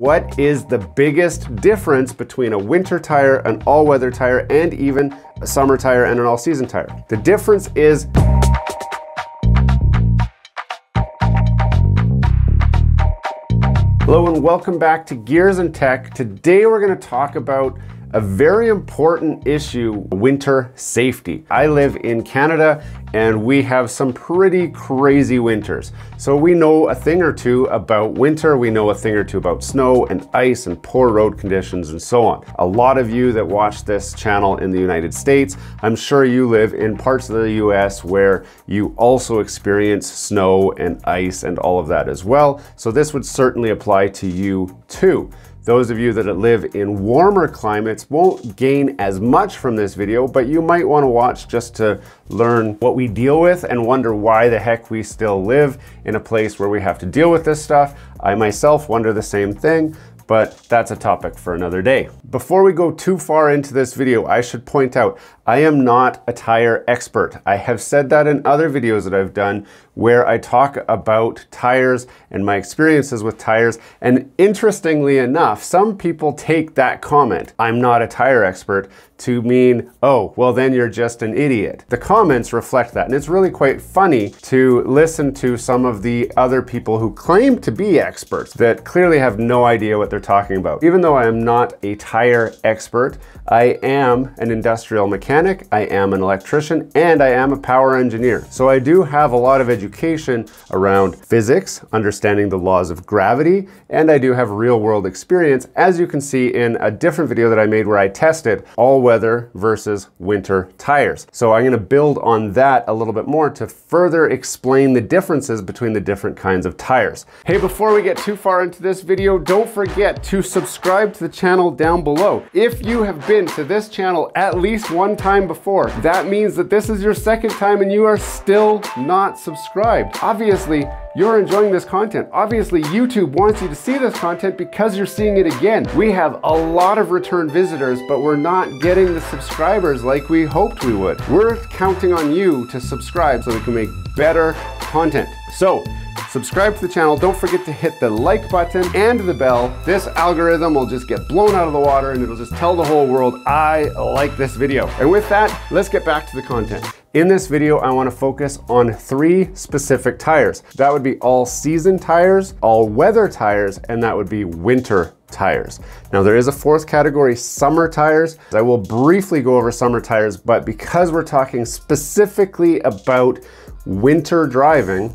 What is the biggest difference between a winter tire, an all-weather tire, and even a summer tire and an all-season tire? The difference is Hello and welcome back to Gears and Tech. Today we're going to talk about a very important issue, winter safety. I live in Canada and we have some pretty crazy winters. So we know a thing or two about winter. We know a thing or two about snow and ice and poor road conditions and so on. A lot of you that watch this channel in the United States, I'm sure you live in parts of the US where you also experience snow and ice and all of that as well. So this would certainly apply to you too. Those of you that live in warmer climates won't gain as much from this video, but you might wanna watch just to learn what we deal with and wonder why the heck we still live in a place where we have to deal with this stuff. I myself wonder the same thing, but that's a topic for another day. Before we go too far into this video, I should point out, I am not a tire expert. I have said that in other videos that I've done where I talk about tires and my experiences with tires. And interestingly enough, some people take that comment, I'm not a tire expert, to mean, oh, well then you're just an idiot. The comments reflect that. And it's really quite funny to listen to some of the other people who claim to be experts that clearly have no idea what they're are talking about. Even though I am not a tire expert, I am an industrial mechanic, I am an electrician, and I am a power engineer. So I do have a lot of education around physics, understanding the laws of gravity, and I do have real world experience, as you can see in a different video that I made where I tested all weather versus winter tires. So I'm gonna build on that a little bit more to further explain the differences between the different kinds of tires. Hey, before we get too far into this video, don't forget forget to subscribe to the channel down below. If you have been to this channel at least one time before, that means that this is your second time and you are still not subscribed. Obviously, you're enjoying this content. Obviously, YouTube wants you to see this content because you're seeing it again. We have a lot of return visitors, but we're not getting the subscribers like we hoped we would. We're counting on you to subscribe so we can make better content. So Subscribe to the channel. Don't forget to hit the like button and the bell. This algorithm will just get blown out of the water and it'll just tell the whole world, I like this video. And with that, let's get back to the content. In this video, I wanna focus on three specific tires. That would be all season tires, all weather tires, and that would be winter tires. Now there is a fourth category, summer tires. I will briefly go over summer tires, but because we're talking specifically about winter driving,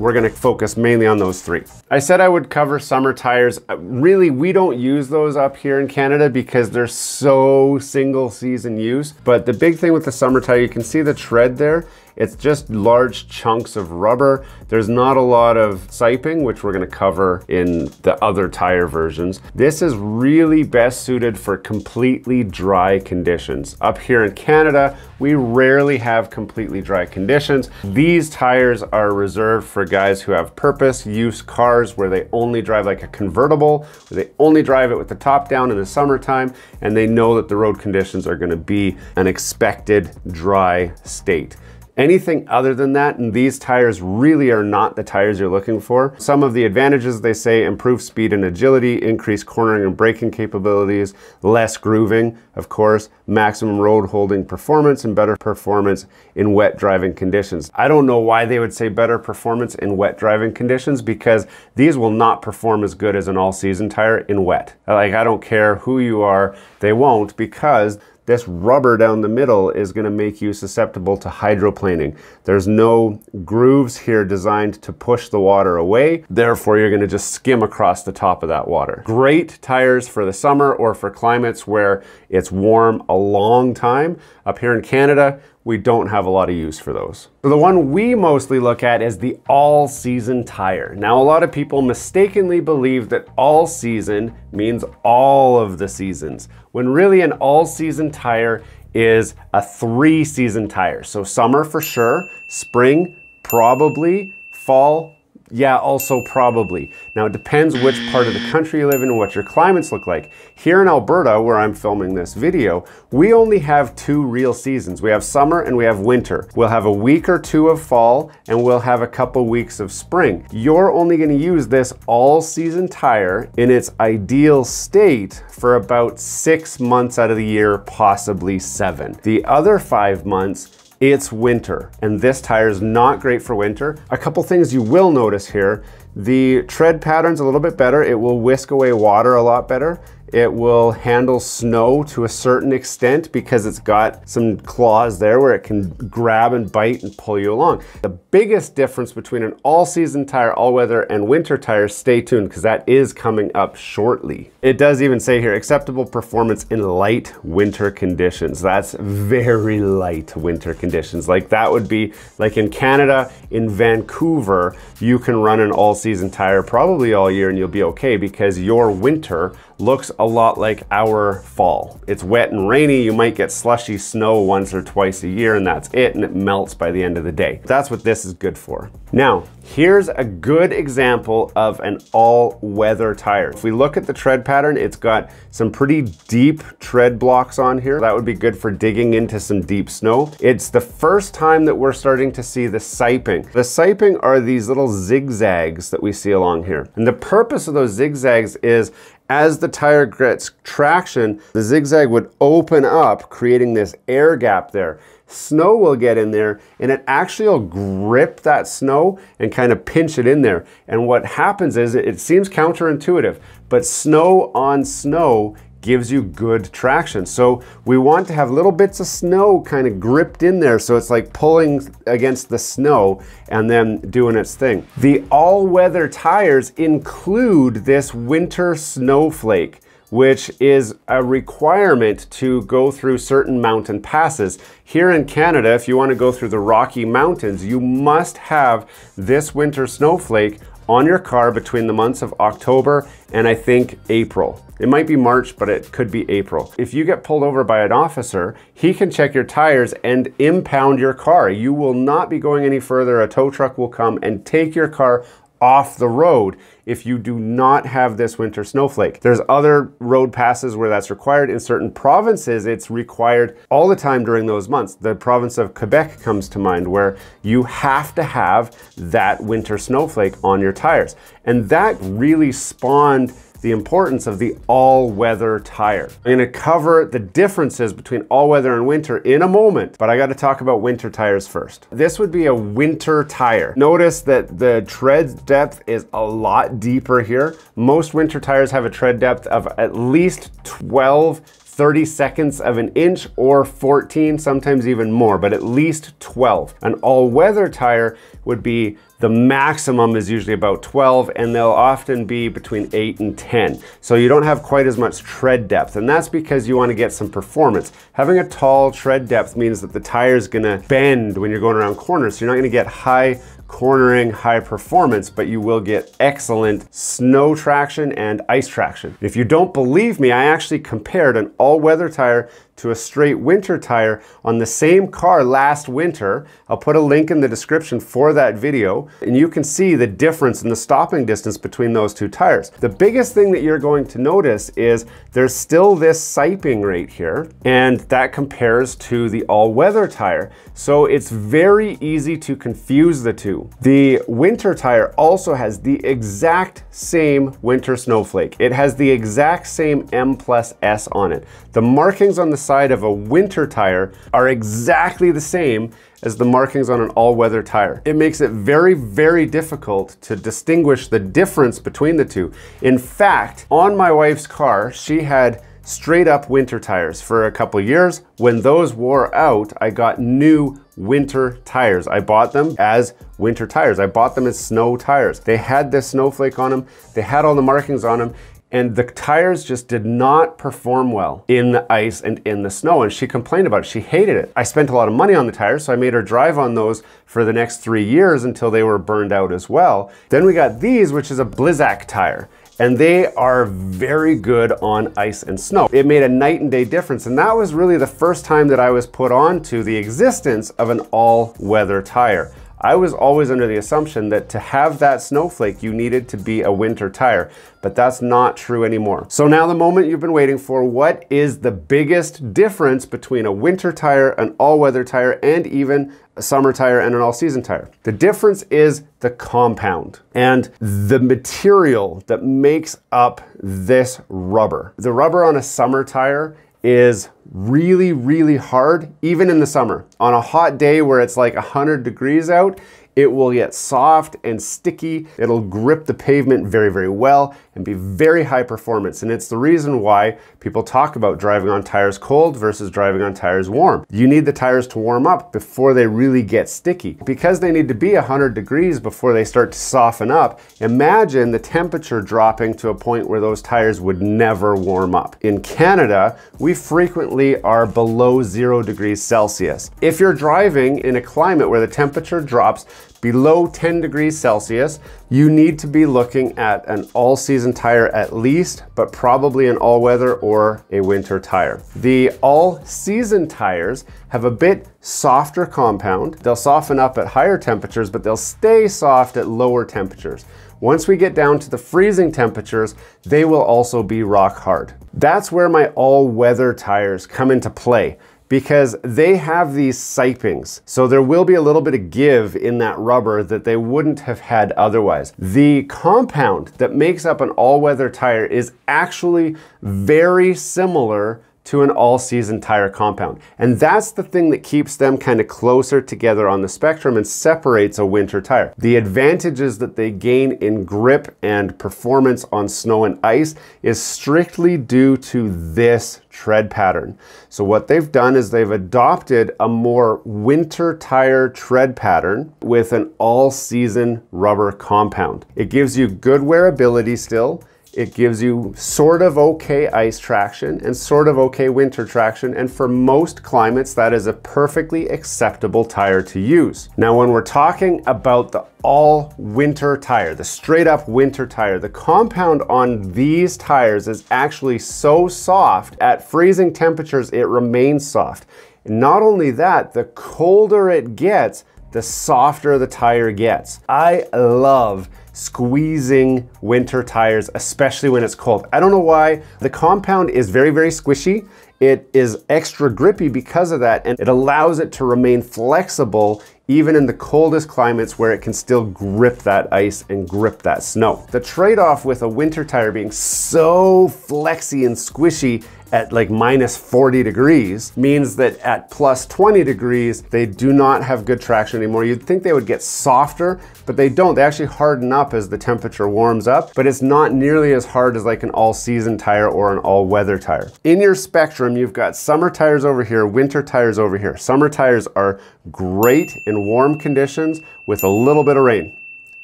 we're gonna focus mainly on those three. I said I would cover summer tires. Uh, really, we don't use those up here in Canada because they're so single season use. But the big thing with the summer tire, you can see the tread there it's just large chunks of rubber. There's not a lot of siping, which we're gonna cover in the other tire versions. This is really best suited for completely dry conditions. Up here in Canada, we rarely have completely dry conditions. These tires are reserved for guys who have purpose use cars where they only drive like a convertible, where they only drive it with the top down in the summertime, and they know that the road conditions are gonna be an expected dry state. Anything other than that, and these tires really are not the tires you're looking for. Some of the advantages they say improve speed and agility, increase cornering and braking capabilities, less grooving, of course, maximum road holding performance, and better performance in wet driving conditions. I don't know why they would say better performance in wet driving conditions because these will not perform as good as an all season tire in wet. Like, I don't care who you are, they won't because this rubber down the middle is gonna make you susceptible to hydroplaning. There's no grooves here designed to push the water away, therefore you're gonna just skim across the top of that water. Great tires for the summer or for climates where it's warm a long time. Up here in Canada, we don't have a lot of use for those. So the one we mostly look at is the all season tire. Now, a lot of people mistakenly believe that all season means all of the seasons, when really an all season tire is a three season tire. So summer for sure, spring probably, fall yeah, also probably. Now, it depends which part of the country you live in and what your climates look like. Here in Alberta, where I'm filming this video, we only have two real seasons. We have summer and we have winter. We'll have a week or two of fall and we'll have a couple weeks of spring. You're only gonna use this all season tire in its ideal state for about six months out of the year, possibly seven. The other five months, it's winter, and this tire is not great for winter. A couple things you will notice here, the tread pattern's a little bit better. It will whisk away water a lot better. It will handle snow to a certain extent because it's got some claws there where it can grab and bite and pull you along. The biggest difference between an all-season tire, all-weather, and winter tire, stay tuned because that is coming up shortly. It does even say here, acceptable performance in light winter conditions. That's very light winter conditions. Like that would be, like in Canada, in Vancouver, you can run an all-season tire probably all year and you'll be okay because your winter looks a lot like our fall. It's wet and rainy, you might get slushy snow once or twice a year and that's it, and it melts by the end of the day. That's what this is good for. Now, Here's a good example of an all-weather tire. If we look at the tread pattern, it's got some pretty deep tread blocks on here. That would be good for digging into some deep snow. It's the first time that we're starting to see the siping. The siping are these little zigzags that we see along here. And the purpose of those zigzags is as the tire gets traction, the zigzag would open up, creating this air gap there snow will get in there and it actually will grip that snow and kind of pinch it in there. And what happens is it seems counterintuitive, but snow on snow gives you good traction. So we want to have little bits of snow kind of gripped in there. So it's like pulling against the snow and then doing its thing. The all weather tires include this winter snowflake which is a requirement to go through certain mountain passes. Here in Canada, if you want to go through the Rocky Mountains, you must have this winter snowflake on your car between the months of October and I think April. It might be March, but it could be April. If you get pulled over by an officer, he can check your tires and impound your car. You will not be going any further. A tow truck will come and take your car off the road if you do not have this winter snowflake. There's other road passes where that's required. In certain provinces, it's required all the time during those months. The province of Quebec comes to mind where you have to have that winter snowflake on your tires. And that really spawned the importance of the all-weather tire. I'm gonna cover the differences between all-weather and winter in a moment, but I gotta talk about winter tires first. This would be a winter tire. Notice that the tread depth is a lot deeper here. Most winter tires have a tread depth of at least 12 30 seconds of an inch or 14, sometimes even more, but at least 12. An all-weather tire would be the maximum is usually about 12 and they'll often be between eight and 10. So you don't have quite as much tread depth and that's because you wanna get some performance. Having a tall tread depth means that the tire is gonna bend when you're going around corners. So you're not gonna get high cornering high performance, but you will get excellent snow traction and ice traction. If you don't believe me, I actually compared an all-weather tire to a straight winter tire on the same car last winter. I'll put a link in the description for that video and you can see the difference in the stopping distance between those two tires. The biggest thing that you're going to notice is there's still this siping right here and that compares to the all-weather tire. So it's very easy to confuse the two. The winter tire also has the exact same winter snowflake. It has the exact same M plus S on it. The markings on the side of a winter tire are exactly the same as the markings on an all-weather tire. It makes it very, very difficult to distinguish the difference between the two. In fact, on my wife's car, she had straight up winter tires for a couple years. When those wore out, I got new winter tires. I bought them as winter tires. I bought them as snow tires. They had the snowflake on them. They had all the markings on them and the tires just did not perform well in the ice and in the snow. And she complained about it. She hated it. I spent a lot of money on the tires, so I made her drive on those for the next three years until they were burned out as well. Then we got these, which is a Blizzak tire. And they are very good on ice and snow. It made a night and day difference. And that was really the first time that I was put on to the existence of an all weather tire. I was always under the assumption that to have that snowflake, you needed to be a winter tire, but that's not true anymore. So now the moment you've been waiting for, what is the biggest difference between a winter tire, an all-weather tire, and even a summer tire and an all-season tire? The difference is the compound and the material that makes up this rubber. The rubber on a summer tire is really, really hard, even in the summer. On a hot day where it's like 100 degrees out, it will get soft and sticky. It'll grip the pavement very, very well and be very high performance. And it's the reason why people talk about driving on tires cold versus driving on tires warm. You need the tires to warm up before they really get sticky. Because they need to be 100 degrees before they start to soften up, imagine the temperature dropping to a point where those tires would never warm up. In Canada, we frequently are below zero degrees Celsius. If you're driving in a climate where the temperature drops below 10 degrees Celsius, you need to be looking at an all season tire at least, but probably an all weather or a winter tire. The all season tires have a bit softer compound. They'll soften up at higher temperatures, but they'll stay soft at lower temperatures. Once we get down to the freezing temperatures, they will also be rock hard. That's where my all weather tires come into play because they have these sipings. So there will be a little bit of give in that rubber that they wouldn't have had otherwise. The compound that makes up an all-weather tire is actually very similar to an all season tire compound. And that's the thing that keeps them kind of closer together on the spectrum and separates a winter tire. The advantages that they gain in grip and performance on snow and ice is strictly due to this tread pattern. So what they've done is they've adopted a more winter tire tread pattern with an all season rubber compound. It gives you good wearability still, it gives you sort of okay ice traction and sort of okay winter traction. And for most climates, that is a perfectly acceptable tire to use. Now, when we're talking about the all winter tire, the straight up winter tire. The compound on these tires is actually so soft at freezing temperatures, it remains soft. Not only that, the colder it gets, the softer the tire gets. I love squeezing winter tires, especially when it's cold. I don't know why. The compound is very, very squishy. It is extra grippy because of that, and it allows it to remain flexible even in the coldest climates where it can still grip that ice and grip that snow. The trade-off with a winter tire being so flexy and squishy at like minus 40 degrees means that at plus 20 degrees, they do not have good traction anymore. You'd think they would get softer, but they don't. They actually harden up as the temperature warms up, but it's not nearly as hard as like an all season tire or an all weather tire. In your spectrum, you've got summer tires over here, winter tires over here. Summer tires are great in warm conditions with a little bit of rain.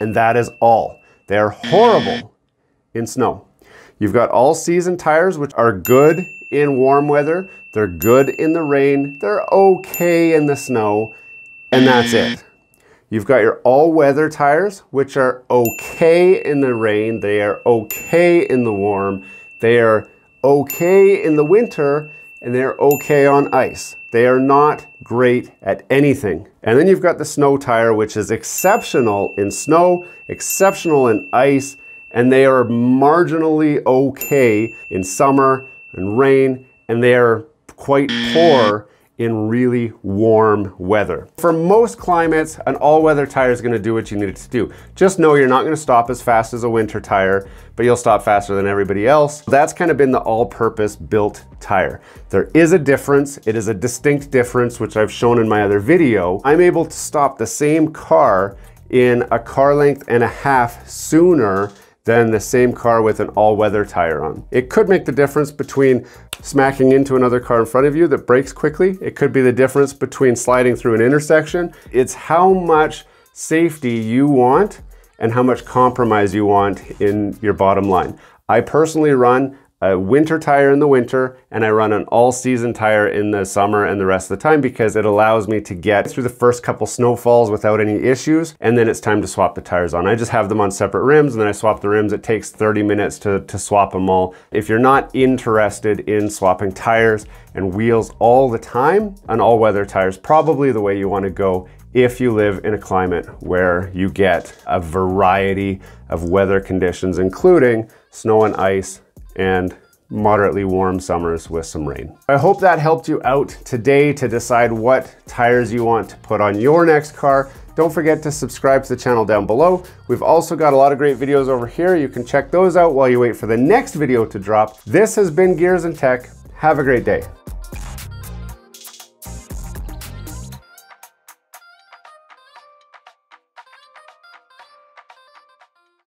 And that is all. They're horrible in snow. You've got all season tires, which are good in warm weather. They're good in the rain. They're okay in the snow. And that's it. You've got your all weather tires, which are okay in the rain. They are okay in the warm. They are okay in the winter and they're okay on ice. They are not great at anything. And then you've got the snow tire, which is exceptional in snow, exceptional in ice, and they are marginally okay in summer and rain, and they are quite poor in really warm weather. For most climates, an all-weather tire is gonna do what you need it to do. Just know you're not gonna stop as fast as a winter tire, but you'll stop faster than everybody else. That's kind of been the all-purpose built tire. There is a difference. It is a distinct difference, which I've shown in my other video. I'm able to stop the same car in a car length and a half sooner than the same car with an all-weather tire on. It could make the difference between smacking into another car in front of you that brakes quickly. It could be the difference between sliding through an intersection. It's how much safety you want and how much compromise you want in your bottom line. I personally run a winter tire in the winter and I run an all season tire in the summer and the rest of the time because it allows me to get through the first couple snowfalls without any issues and then it's time to swap the tires on. I just have them on separate rims and then I swap the rims. It takes 30 minutes to, to swap them all. If you're not interested in swapping tires and wheels all the time, an all weather tire is probably the way you wanna go if you live in a climate where you get a variety of weather conditions, including snow and ice, and moderately warm summers with some rain. I hope that helped you out today to decide what tires you want to put on your next car. Don't forget to subscribe to the channel down below. We've also got a lot of great videos over here. You can check those out while you wait for the next video to drop. This has been Gears and Tech. Have a great day.